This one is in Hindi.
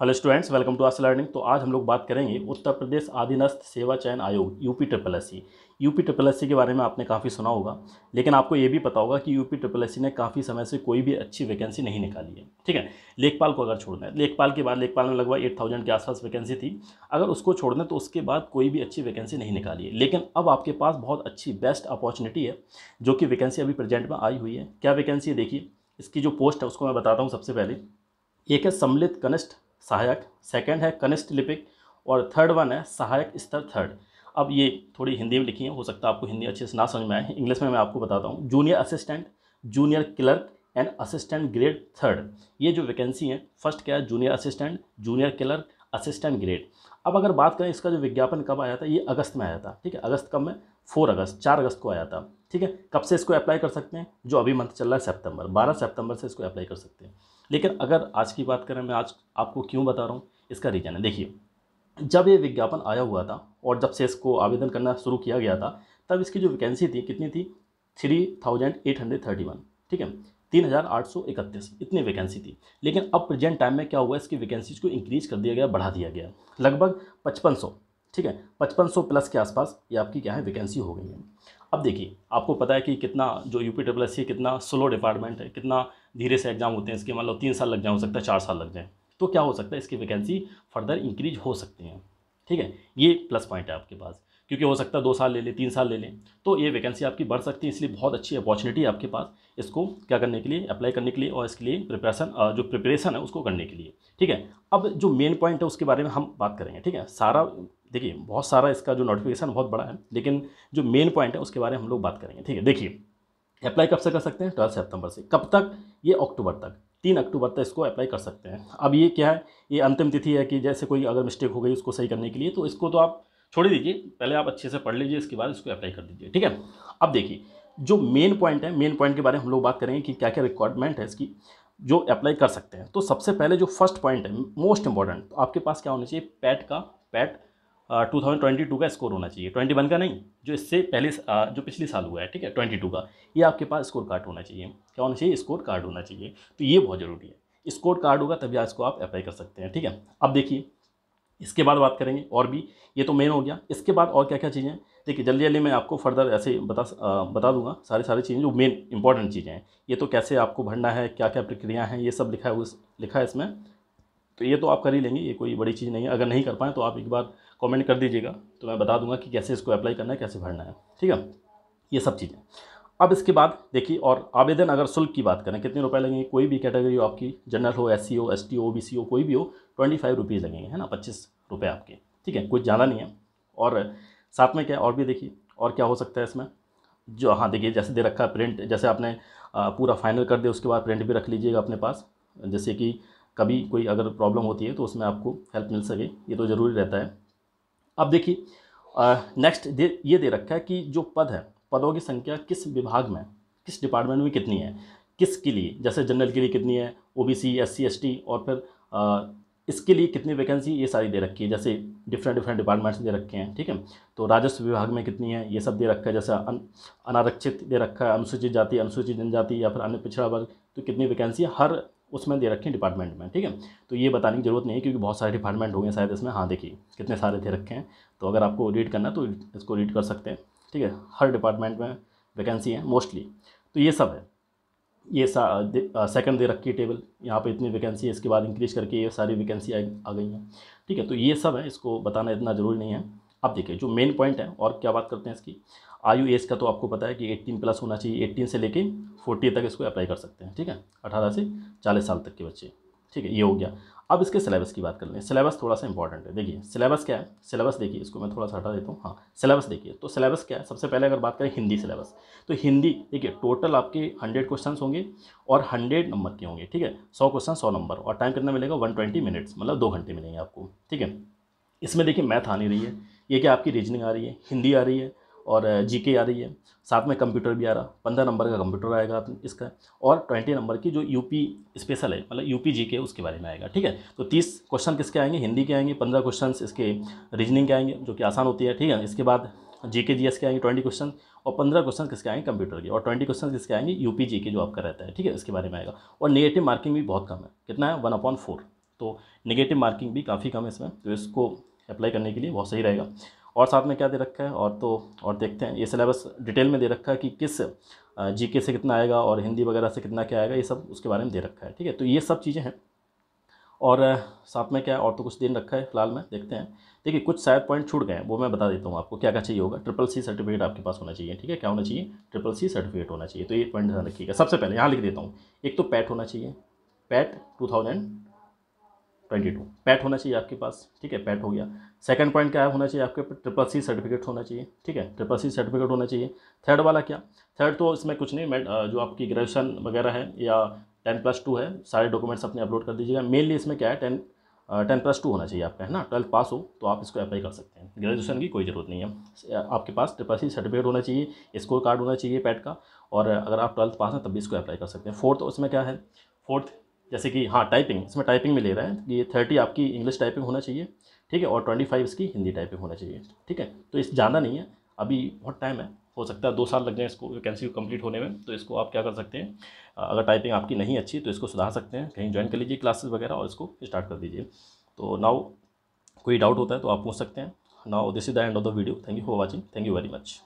हेलो स्टूडेंट्स वेलकम टू आस लर्निंग तो आज हम लोग बात करेंगे उत्तर प्रदेश आदिनस्थ सेवा चयन आयोग UP triple S C UP triple S C के बारे में आपने काफ़ी सुना होगा लेकिन आपको ये भी पता होगा कि यूपी ट्रिपल एस सी ने काफ़ी समय से कोई भी अच्छी वैकेंसी नहीं निकाली है ठीक है लेखपाल को अगर छोड़ दें लेखपाल के बाद लेखपाल में लगभग एट थाउजेंड के आसपास वैकेंसी थी अगर उसको छोड़ दें तो उसके बाद कोई भी अच्छी वैकेंसी नहीं निकाली है लेकिन अब आपके पास बहुत अच्छी बेस्ट अपॉर्चुनिटी है जो कि वैकेंसी अभी प्रेजेंट में आई हुई है क्या वैकेंसी है देखिए इसकी जो पोस्ट है उसको मैं बताता हूँ सबसे पहले एक है सम्मिलित कनिष्ठ सहायक सेकंड है कनिष्ठ लिपिक और थर्ड वन है सहायक स्तर थर्ड अब ये थोड़ी हिंदी में लिखी है हो सकता है आपको हिंदी अच्छे से ना समझ में आए इंग्लिश में मैं आपको बताता हूँ junior assistant junior clerk and assistant grade third ये जो वैकेंसी है फर्स्ट क्या है junior assistant junior clerk assistant grade अब अगर बात करें इसका जो विज्ञापन कब आया था ये अगस्त में आया था ठीक है अगस्त कब में फोर अगस्त चार अगस्त को आया था ठीक है कब से इसको अप्लाई कर सकते हैं जो अभी मंथ चल रहा है सितंबर बारह सितंबर से इसको अप्लाई कर सकते हैं लेकिन अगर आज की बात करें मैं आज आपको क्यों बता रहा हूँ इसका रीज़न है देखिए जब ये विज्ञापन आया हुआ था और जब से इसको आवेदन करना शुरू किया गया था तब इसकी जो वैकेंसी थी कितनी थी three thousand eight hundred thirty one ठीक है तीन हज़ार आठ सौ इकतीस इतनी वैकेंसी थी लेकिन अब प्रेजेंट टाइम में क्या हुआ इसकी वैकेंसीज को इंक्रीज़ कर दिया गया बढ़ा दिया गया लगभग पचपन सौ ठीक है पचपन सौ प्लस के आसपास ये आपकी क्या है वैकेंसी हो गई है अब देखिए आपको पता है कि कितना जो U P double S C कितना स्लो डिपार्टमेंट है कितना धीरे से एग्जाम होते हैं इसके मान लो तीन साल लग जाए हो सकता है चार साल लग जाए तो क्या हो सकता है इसकी वैकेंसी फर्दर इंक्रीज हो सकती हैं ठीक है ये प्लस पॉइंट है आपके पास क्योंकि हो सकता है दो साल ले लें तीन साल ले लें तो ये वैकेंसी आपकी बढ़ सकती है इसलिए बहुत अच्छी अपॉर्चुनिटी है आपके पास इसको क्या करने के लिए अप्लाई करने के लिए और इसके लिए प्रिपरेशन जो प्रिपरेशन है उसको करने के लिए ठीक है अब जो मेन पॉइंट है उसके बारे में हम बात करेंगे ठीक है सारा देखिए बहुत सारा इसका जो नोटिफिकेशन बहुत बड़ा है लेकिन जो मेन पॉइंट है उसके बारे में हम लोग बात करेंगे ठीक है देखिए अप्लाई कब से कर सकते हैं ट्वेल्थ सितंबर से कब तक ये अक्टूबर तक तीन अक्टूबर तक इसको अप्लाई कर सकते हैं अब ये क्या है ये अंतिम तिथि है कि जैसे कोई अगर मिस्टेक हो गई उसको सही करने के लिए तो इसको तो आप छोड़ दीजिए पहले आप अच्छे से पढ़ लीजिए इसके बाद इसको अप्लाई कर दीजिए ठीक है अब देखिए जो मेन पॉइंट है मेन पॉइंट के बारे में हम लोग बात करेंगे कि क्या क्या रिक्वायरमेंट है इसकी जो अप्लाई कर सकते हैं तो सबसे पहले जो फर्स्ट पॉइंट है मोस्ट इंपॉर्टेंट तो आपके पास क्या होना चाहिए पैट का PET two thousand twenty two का स्कोर होना चाहिए ट्वेंटी वन का नहीं जो इससे पहले जो पिछले साल हुआ है ठीक है ट्वेंटी टू का ये आपके पास स्कोर कार्ड होना चाहिए क्या होना चाहिए स्कोर कार्ड होना चाहिए तो ये बहुत ज़रूरी है स्कोर कार्ड होगा तभी इसको आप अप्लाई कर सकते हैं ठीक है अब देखिए इसके बाद बात करेंगे और भी ये तो मेन हो गया इसके बाद और क्या क्या चीज़ें देखिए जल्दी जल्दी मैं आपको फर्दर ऐसे बता बता दूंगा सारी सारी चीज़ें जो मेन इंपॉर्टेंट चीज़ें हैं ये तो कैसे आपको भरना है क्या क्या प्रक्रिया हैं ये सब लिखा है उस लिखा है इसमें तो ये तो आप कर ही लेंगे ये कोई बड़ी चीज़ नहीं है अगर नहीं कर पाएँ तो आप एक बार कमेंट कर दीजिएगा तो मैं बता दूंगा कि कैसे इसको अप्लाई करना है कैसे भरना है ठीक है ये सब चीज़ें अब इसके बाद देखिए और आवेदन अगर शुल्क की बात करें कितने रुपए लगेंगे कोई भी कैटेगरी हो आपकी जनरल हो एस सी हो एस टी हो बी सी हो कोई भी हो ट्वेंटी फाइव रुपीज़ लगेंगे है ना पच्चीस रुपये आपके ठीक है कुछ ज़्यादा नहीं है और साथ में क्या और भी देखिए और क्या हो सकता है इसमें जो हाँ देखिए जैसे दे रखा है प्रिंट जैसे आपने पूरा फाइनल कर दिया उसके बाद प्रिंट भी रख लीजिएगा अपने पास जैसे कि कभी कोई अगर प्रॉब्लम होती है तो उसमें आपको हेल्प मिल सके ये तो ज़रूरी रहता है अब देखिए नेक्स्ट दे ये दे रखा है कि जो पद है पदों की संख्या किस विभाग में किस डिपार्टमेंट में कितनी है किसके लिए जैसे जनरल के लिए कितनी है O B C S C S T और फिर आ, इसके लिए कितनी वैकेंसी ये सारी दे रखी है जैसे डिफरेंट डिफरेंट डिपार्टमेंट्स दे रखे हैं ठीक है तो राजस्व विभाग में कितनी है ये सब दे रखा है जैसे अन, अनारक्षित दे रखा है अनुसूचित जाति अनुसूचित जनजाति या फिर अन्य पिछड़ा वर्ग तो कितनी वैकेंसी हर उसमें दे रखे हैं डिपार्टमेंट में ठीक है तो ये बताने की जरूरत नहीं है क्योंकि बहुत सारे डिपार्टमेंट होंगे शायद इसमें हाँ देखिए कितने सारे दे रखे हैं तो अगर आपको रीड करना तो इसको रीड कर सकते हैं ठीक है हर डिपार्टमेंट में वैकेंसी है मोस्टली तो ये सब है ये सेकंड दे रखी है टेबल यहाँ पे इतनी वैकेंसी है इसके बाद इंक्रीज करके ये सारी वैकेंसी आ, आ गई हैं ठीक है तो ये सब है इसको बताना इतना ज़रूरी नहीं है अब देखिए जो मेन पॉइंट है और क्या बात करते हैं इसकी आयु एज का तो आपको पता है कि 18 प्लस होना चाहिए 18 से लेके 40 तक इसको अप्लाई कर सकते हैं ठीक है 18 से 40 साल तक के बच्चे ठीक है ये हो गया अब इसके सिलेबस की बात कर लें सिलेबस थोड़ा सा इंपॉर्टेंट है देखिए सिलेबस क्या है सिलेबस देखिए इसको मैं थोड़ा सा हटा देता हूँ हाँ सिलेबस देखिए तो सिलेबस क्या है सबसे पहले अगर बात करें हिंदी सिलेबस तो हिंदी देखिए टोटल आपके हंड्रेड क्वेश्चन होंगे और हंड्रेड नंबर के होंगे ठीक है सौ क्वेश्चन सौ नंबर और टाइम कितना मिलेगा वन ट्वेंटी मिनट्स मतलब दो घंटे मिलेंगे आपको ठीक है इसमें देखिए मैथ आ नहीं रही है ये क्या आपकी रीजनिंग आ रही है हिंदी आ रही है और के आ रही है साथ में कंप्यूटर भी आ रहा पंद्रह नंबर का कंप्यूटर आएगा इसका और ट्वेंटी नंबर की जो यूपी स्पेशल है मतलब यूपी जी के उसके बारे में आएगा ठीक है तो तीस क्वेश्चन किसके आएंगे हिंदी के आएंगे पंद्रह क्वेश्चन इसके रीजनिंग के आएंगे जो कि आसान होती है ठीक है इसके बाद जी के जी एस के आएंगे ट्वेंटी क्वेश्चन और पंद्रह क्वेश्चन किसके आएंगे कंप्यूटर के और ट्वेंटी क्वेश्चन किसके आएंगे पी जी के जो आपका रहता है ठीक है इसके बारे में आएगा और निगेटिव मार्किंग भी बहुत कम है कितना है वन अपॉन फोर तो निगेटिव मार्किंग भी काफ़ी कम है इसमें तो इसको अप्लाई करने के लिए बहुत सही रहेगा और साथ में क्या दे रखा है और तो और देखते हैं ये सिलेबस डिटेल में दे रखा है कि किस जीके से कितना आएगा और हिंदी वगैरह से कितना क्या आएगा ये सब उसके बारे में दे रखा है ठीक है तो ये सब चीज़ें हैं और साथ में क्या है और तो कुछ दिन रखा है फिलहाल में देखते हैं देखिए कुछ शायद पॉइंट छूट गए हैं वो मैं बता देता हूँ आपको क्या क्या चाहिए होगा ट्रिपल सी सर्टिफिकेट आपके पास होना चाहिए ठीक है क्या होना चाहिए ट्रिपल सी सर्टिफिकेट होना चाहिए तो ये पॉइंट ध्यान रखिएगा सबसे पहले यहाँ लिख देता हूँ एक तो पैट होना चाहिए PET two thousand twenty two PET होना चाहिए आपके पास ठीक है पैट हो गया सेकंड पॉइंट क्या होना चाहिए आपके पास ट्रिपल सी सर्टिफिकेट होना चाहिए ठीक है ट्रिपल सी सर्टिफिकेट होना चाहिए थर्ड वाला क्या थर्ड तो इसमें कुछ नहीं जो आपकी ग्रेजुएशन वगैरह है या टेन प्लस टू है सारे डॉक्यूमेंट्स अपने अपलोड कर दीजिएगा मेनली इसमें क्या है टेन टेन प्लस टू होना चाहिए आपका है ना ट्वेल्थ पास हो तो आप इसको अप्लाई कर सकते हैं ग्रेजुएशन की कोई ज़रूरत नहीं है आपके पास ट्रिपल सी सर्टिफिकेट होना चाहिए स्कोर कार्ड होना चाहिए पैट का और अगर आप ट्वेल्थ पास हैं तब भी इसको अप्लाई कर सकते हैं फोर्थ उसमें क्या है फोर्थ जैसे कि हाँ टाइपिंग इसमें टाइपिंग में ले रहा है ये थर्टी आपकी इंग्लिश टाइपिंग होना चाहिए ठीक है और ट्वेंटी फाइव इसकी हिंदी टाइपिंग होना चाहिए ठीक है तो इस ज़्यादा नहीं है अभी बहुत टाइम है हो सकता है दो साल लग जाए इसको वैकेंसी कंप्लीट होने में तो इसको आप क्या कर सकते हैं अगर टाइपिंग आपकी नहीं अच्छी तो इसको सुधार सकते हैं कहीं ज्वाइन कर लीजिए क्लासेस वगैरह और इसको स्टार्ट कर दीजिए तो नाउ कोई डाउट होता है तो आप पूछ सकते हैं now this is the end of the video thank you for watching thank you very much